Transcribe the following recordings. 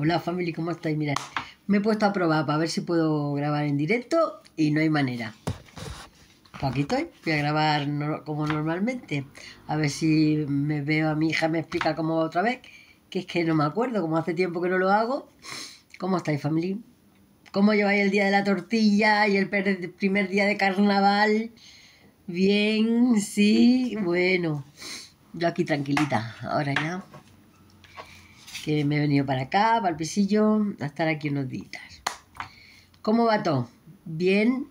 Hola family, ¿cómo estáis? Mira, me he puesto a probar para ver si puedo grabar en directo y no hay manera. Pues aquí estoy, voy a grabar como normalmente. A ver si me veo a mi hija me explica cómo otra vez. Que es que no me acuerdo, como hace tiempo que no lo hago. ¿Cómo estáis family? ¿Cómo lleváis el día de la tortilla y el primer día de carnaval? Bien, sí, bueno. Yo aquí tranquilita, ahora ya que me he venido para acá, para el pisillo, a estar aquí unos días. ¿Cómo va todo? Bien,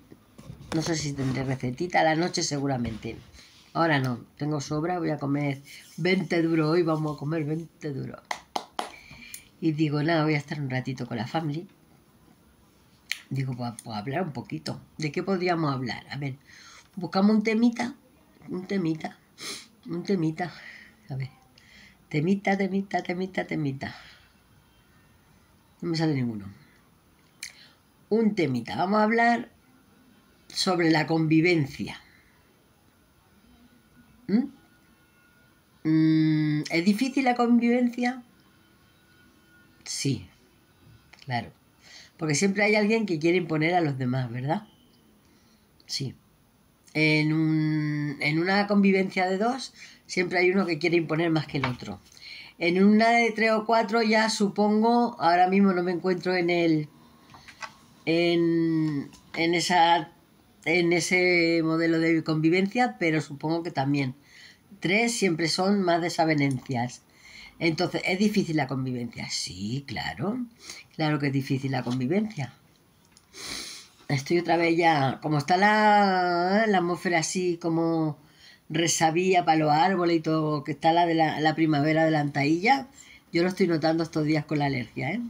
no sé si tendré recetita la noche seguramente. Ahora no, tengo sobra, voy a comer 20 duros hoy, vamos a comer 20 duros. Y digo, nada, voy a estar un ratito con la family. Digo, pues, pues hablar un poquito. ¿De qué podríamos hablar? A ver, buscamos un temita, un temita, un temita. A ver, Temita, temita, temita, temita. No me sale ninguno. Un temita. Vamos a hablar sobre la convivencia. ¿Mm? Mm, ¿Es difícil la convivencia? Sí, claro. Porque siempre hay alguien que quiere imponer a los demás, ¿verdad? Sí en, un, una convivencia de dos siempre hay uno que quiere imponer más que el otro. En una de tres o cuatro ya supongo, ahora mismo no me encuentro en el en esa en ese modelo de convivencia, pero supongo que también. Tres siempre son más desavenencias. Entonces, ¿es difícil la convivencia? Sí, claro. Claro que es difícil la convivencia estoy otra vez ya, como está la, ¿eh? atmósfera así como resabía para los árboles y todo, que está la de la, primavera de la antailla, yo lo estoy notando estos días con la alergia, ¿eh?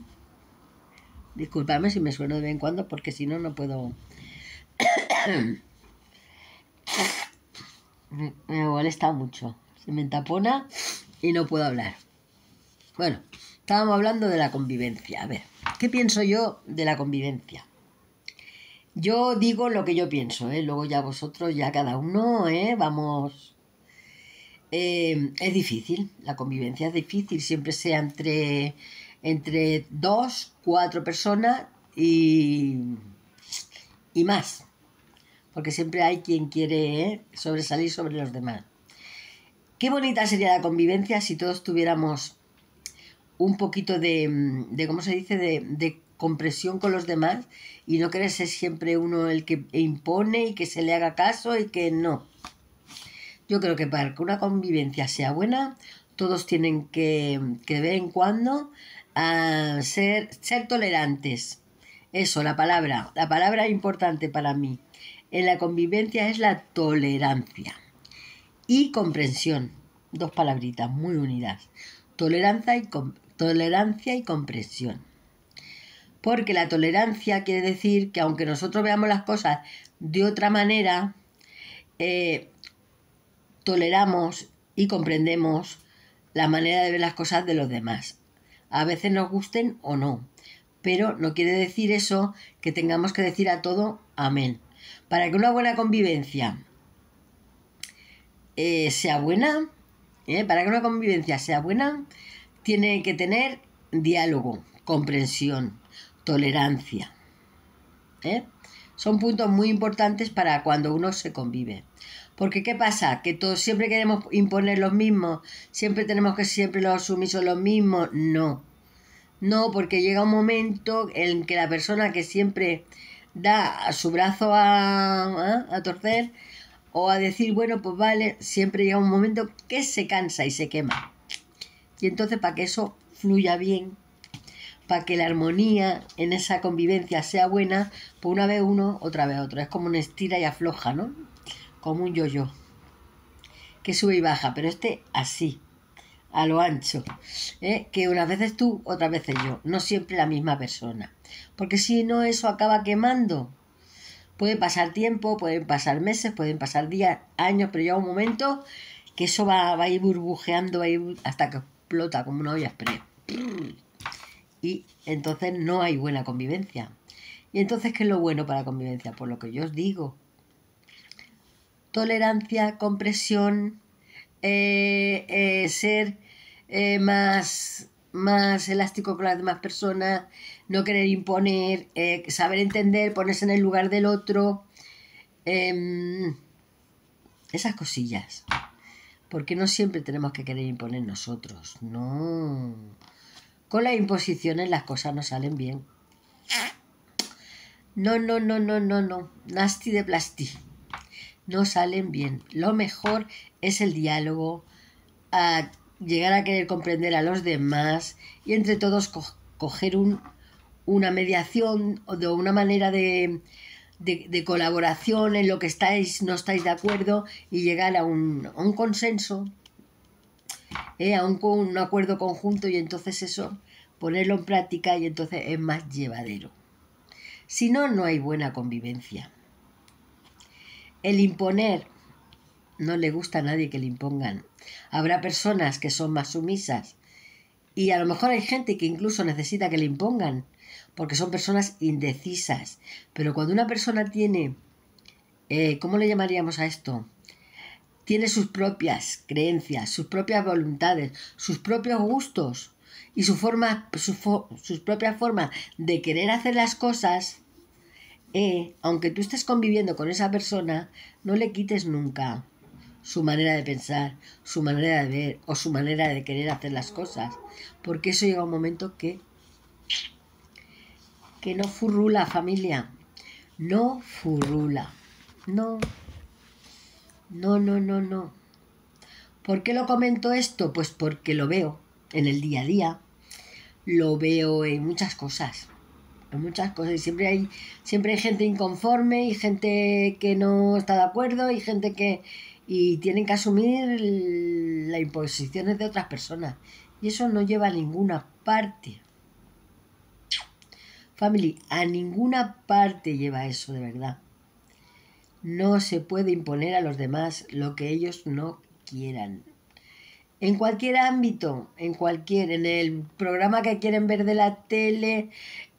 Disculpadme si me sueno de vez en cuando porque si no, no puedo... me, me molesta mucho, se me entapona y no puedo hablar. Bueno, estábamos hablando de la convivencia. A ver, ¿qué pienso yo de la convivencia? Yo digo lo que yo pienso, ¿eh? luego ya vosotros, ya cada uno, ¿eh? vamos. Eh, es difícil, la convivencia es difícil, siempre sea entre, entre dos, cuatro personas y, y más, porque siempre hay quien quiere ¿eh? sobresalir sobre los demás. Qué bonita sería la convivencia si todos tuviéramos un poquito de, de ¿cómo se dice?, de compresión con los demás y no querer ser siempre uno el que impone y que se le haga caso y que no. Yo creo que para que una convivencia sea buena, todos tienen que, que de vez en cuando ah, ser, ser tolerantes. Eso, la palabra, la palabra importante para mí en la convivencia es la tolerancia y comprensión. Dos palabritas muy unidas. Tolerancia y, tolerancia y comprensión. Porque la tolerancia quiere decir que aunque nosotros veamos las cosas de otra manera, eh, toleramos y comprendemos la manera de ver las cosas de los demás. A veces nos gusten o no, pero no quiere decir eso que tengamos que decir a todo amén. Para que una buena convivencia eh, sea buena, eh, para que una convivencia sea buena, tiene que tener diálogo, comprensión, tolerancia. ¿eh? Son puntos muy importantes para cuando uno se convive. Porque ¿qué pasa? Que todos siempre queremos imponer los mismos, siempre tenemos que siempre los sumisos los mismos. No. No, porque llega un momento en que la persona que siempre da su brazo a ¿eh? torcer o a decir, bueno, pues vale, siempre llega un momento que se cansa y se quema. Y entonces para que eso fluya bien, para que la armonía en esa convivencia sea buena, pues una vez uno, otra vez otro. Es como una estira y afloja, ¿no? Como un yo-yo, que sube y baja, pero este así, a lo ancho, ¿eh? que unas veces tú, otras veces yo, no siempre la misma persona. Porque si no, eso acaba quemando. Puede pasar tiempo, pueden pasar meses, pueden pasar días, años, pero llega un momento que eso va, a ir burbujeando hasta que explota como una olla fría y entonces no hay buena convivencia. ¿Y entonces qué es lo bueno para la convivencia? Por pues lo que yo os digo. Tolerancia, compresión, eh, eh, ser eh, más, más elástico con las demás personas, no querer imponer, saber entender, ponerse en el lugar del otro. Em, esas cosillas. Porque no siempre tenemos que querer imponer nosotros. No. Con las imposiciones las cosas no salen bien. No, no, no, no, no, no. Nasty de plasti. No salen bien. Lo mejor es el diálogo, llegar a querer comprender a los demás y entre todos coger un, una mediación o de una manera de, colaboración en lo que estáis, no estáis de acuerdo y llegar a un, a un consenso ¿eh? aún con un acuerdo conjunto y entonces eso, ponerlo en práctica y entonces es más llevadero. Si no, no hay buena convivencia. El imponer no le gusta a nadie que le impongan. Habrá personas que son más sumisas y a lo mejor hay gente que incluso necesita que le impongan porque son personas indecisas. Pero cuando una persona tiene, eh, ¿cómo le llamaríamos a esto? tiene sus propias creencias, sus propias voluntades, sus propios gustos y su forma, sus propias formas de querer hacer las cosas, eh, aunque tú estés conviviendo con esa persona, no le quites nunca su manera de pensar, su manera de ver o su manera de querer hacer las cosas, porque eso llega un momento que que no furrula familia, no furrula, no no, no, no, no. ¿Por qué lo comento esto? Pues porque lo veo en el día a día, lo veo en muchas cosas, en muchas cosas. siempre hay, siempre hay gente inconforme y gente que no está de acuerdo y gente que... Y tienen que asumir las imposiciones de otras personas. Y eso no lleva a ninguna parte. Family, a ninguna parte lleva eso, de verdad. No se puede imponer a los demás lo que ellos no quieran. En cualquier ámbito, en cualquier, en el programa que quieren ver de la tele,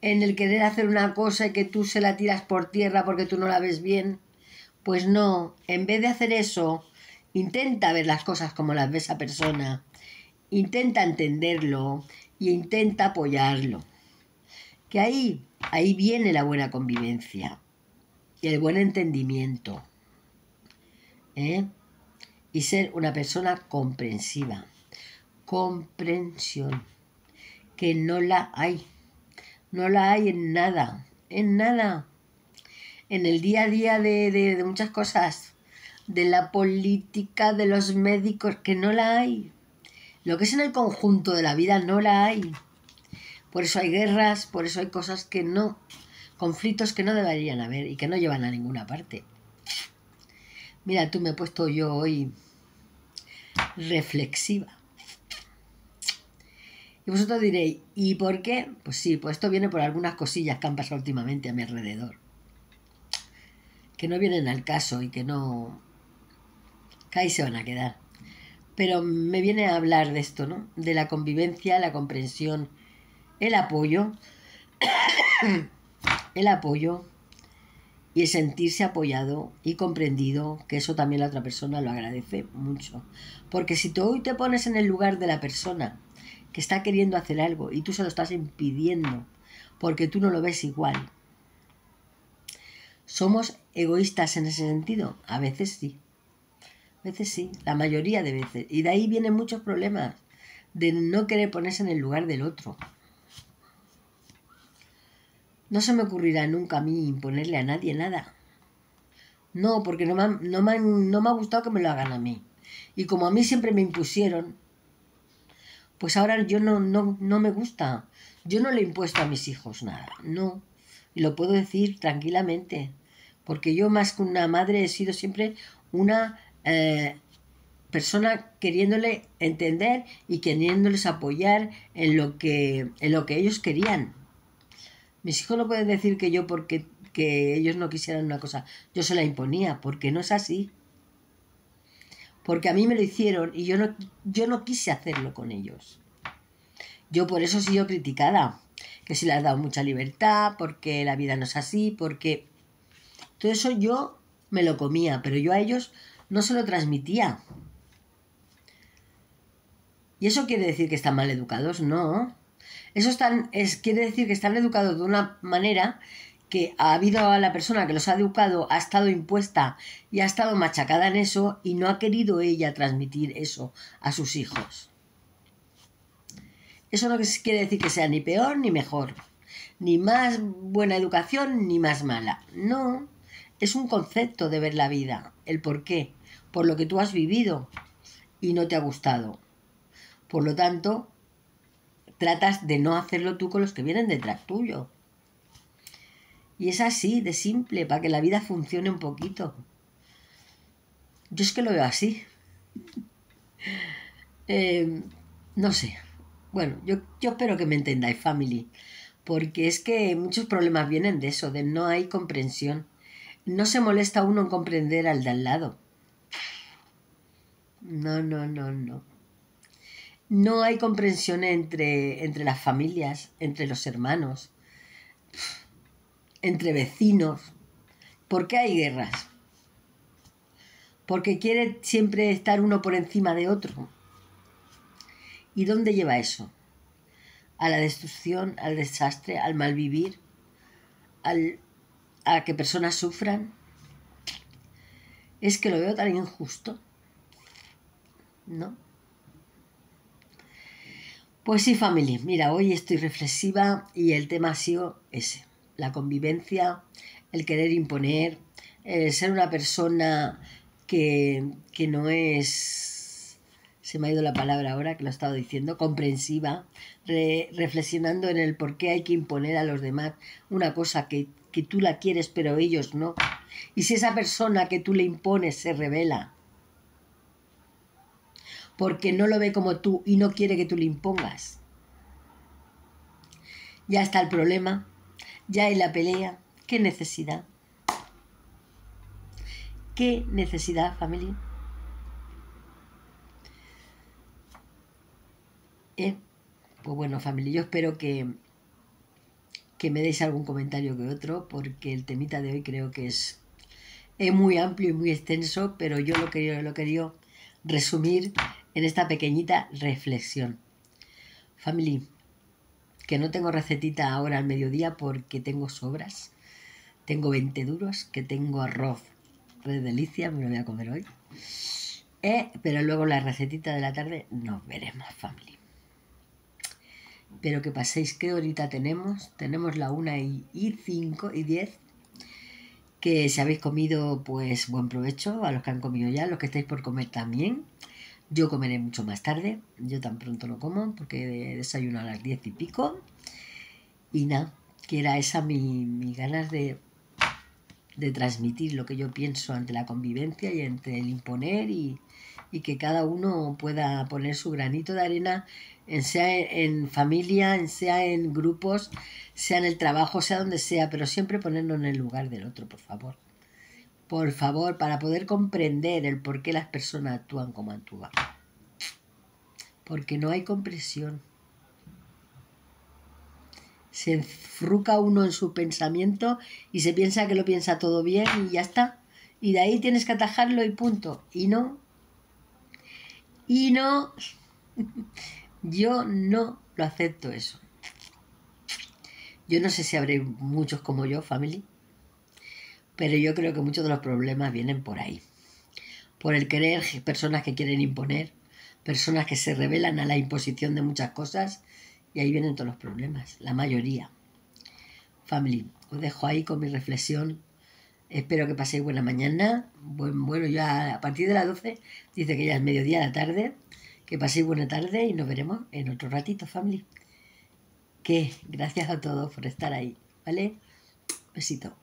en el querer hacer una cosa y que tú se la tiras por tierra porque tú no la ves bien. Pues no, en vez de hacer eso, intenta ver las cosas como las ve esa persona, intenta entenderlo y intenta apoyarlo. Que ahí, ahí viene la buena convivencia y el buen entendimiento. ¿eh? Y ser una persona comprensiva. Comprensión. Que no la hay. No la hay en nada. En nada. En el día a día de, de muchas cosas. De la política, de los médicos, que no la hay. Lo que es en el conjunto de la vida no la hay. Por eso hay guerras, por eso hay cosas que no conflictos que no deberían haber y que no llevan a ninguna parte. Mira, tú me he puesto yo hoy reflexiva. Y vosotros diréis, ¿y por qué? Pues sí, pues esto viene por algunas cosillas que han pasado últimamente a mi alrededor. Que no vienen al caso y que no... Que ahí se van a quedar. Pero me viene a hablar de esto, ¿no? De la convivencia, la comprensión, el apoyo. el apoyo y el sentirse apoyado y comprendido, que eso también la otra persona lo agradece mucho. Porque si tú hoy te pones en el lugar de la persona que está queriendo hacer algo y tú se lo estás impidiendo, porque tú no lo ves igual. ¿Somos egoístas en ese sentido? A veces sí. A veces sí, la mayoría de veces. Y de ahí vienen muchos problemas de no querer ponerse en el lugar del otro. No se me ocurrirá nunca a mí imponerle a nadie nada. No, porque no me, ha, no, me gustado que me lo hagan a mí. Y como a mí siempre me impusieron, pues ahora yo no, no, no me gusta. Yo no le he impuesto a mis hijos nada, no. Y lo puedo decir tranquilamente, porque yo más que una madre he sido siempre una eh, persona queriéndole entender y queriéndoles apoyar en lo que, en lo que ellos querían. Mis hijos no pueden decir que yo porque que ellos no quisieran una cosa, yo se la imponía, porque no es así. Porque a mí me lo hicieron y yo no, yo no quise hacerlo con ellos. Yo por eso he sido criticada, que si le ha dado mucha libertad, porque la vida no es así, porque... Todo eso yo me lo comía, pero yo a ellos no se lo transmitía. ¿Y eso quiere decir que están mal educados? No. Eso es, quiere decir que están educados de una manera que ha habido a la persona que los ha educado, ha estado impuesta y ha estado machacada en eso y no ha querido ella transmitir eso a sus hijos. Eso no quiere decir que sea ni peor ni mejor, ni más buena educación ni más mala. No, es un concepto de ver la vida, el por qué, por lo que tú has vivido y no te ha gustado. Por lo tanto, tratas de no hacerlo tú con los que vienen detrás tuyo. Y es así, de simple, para que la vida funcione un poquito. Yo es que lo veo así. Eh, no sé. Bueno, yo, yo espero que me entendáis, family. Porque es que muchos problemas vienen de eso, de no hay comprensión. No se molesta uno en comprender al de al lado. No, no, no, no. No hay comprensión entre, las familias, entre los hermanos, entre vecinos. ¿Por qué hay guerras? Porque quiere siempre estar uno por encima de otro. ¿Y dónde lleva eso? A la destrucción, al desastre, al malvivir, al, a que personas sufran. Es que lo veo tan injusto. ¿No? Pues sí, familia. Mira, hoy estoy reflexiva y el tema ha sido ese. La convivencia, el querer imponer, ser una persona que, que no es, se me ha ido la palabra ahora que lo he estado diciendo, comprensiva, reflexionando en el por qué hay que imponer a los demás una cosa que, que tú la quieres pero ellos no. Y si esa persona que tú le impones se revela porque no lo ve como tú y no quiere que tú le impongas. Ya está el problema, ya hay la pelea. ¿Qué necesidad? ¿Qué necesidad, familia? ¿Eh? Pues bueno, familia, yo espero que, que me deis algún comentario que otro, porque el temita de hoy creo que es, es muy amplio y muy extenso, pero yo lo quería, lo quería resumir en esta pequeñita reflexión. Family, que no tengo recetita ahora al mediodía porque tengo sobras. Tengo 20 duros, que tengo arroz. de delicia, me lo voy a comer hoy. Eh, pero luego la recetita de la tarde nos veremos, family. Pero que paséis, ¿qué horita tenemos? Tenemos la 1 y, y 5 y 10. Que si habéis comido, pues buen provecho. A los que han comido ya, los que estáis por comer también. Yo comeré mucho más tarde, yo tan pronto no como porque desayuno a las diez y pico. Y nada, que era esa mi, mi ganas de, de, transmitir lo que yo pienso ante la convivencia y ante el imponer y, que cada uno pueda poner su granito de arena, en, sea en, familia, en sea en grupos, sea en el trabajo, sea donde sea, pero siempre ponernos en el lugar del otro, por favor por favor, para poder comprender el por qué las personas actúan como actúan. Porque no hay compresión. Se enfruca uno en su pensamiento y se piensa que lo piensa todo bien y ya está. Y de ahí tienes que atajarlo y punto. Y no. Y no. Yo no lo acepto eso. Yo no sé si habré muchos como yo, family pero yo creo que muchos de los problemas vienen por ahí. Por el querer personas que quieren imponer, personas que se rebelan a la imposición de muchas cosas, y ahí vienen todos los problemas, la mayoría. Family, os dejo ahí con mi reflexión. Espero que paséis buena mañana. bueno, ya a partir de las 12, dice que ya es mediodía de la tarde. Que paséis buena tarde y nos veremos en otro ratito, family. Que gracias a todos por estar ahí, ¿vale? Besito.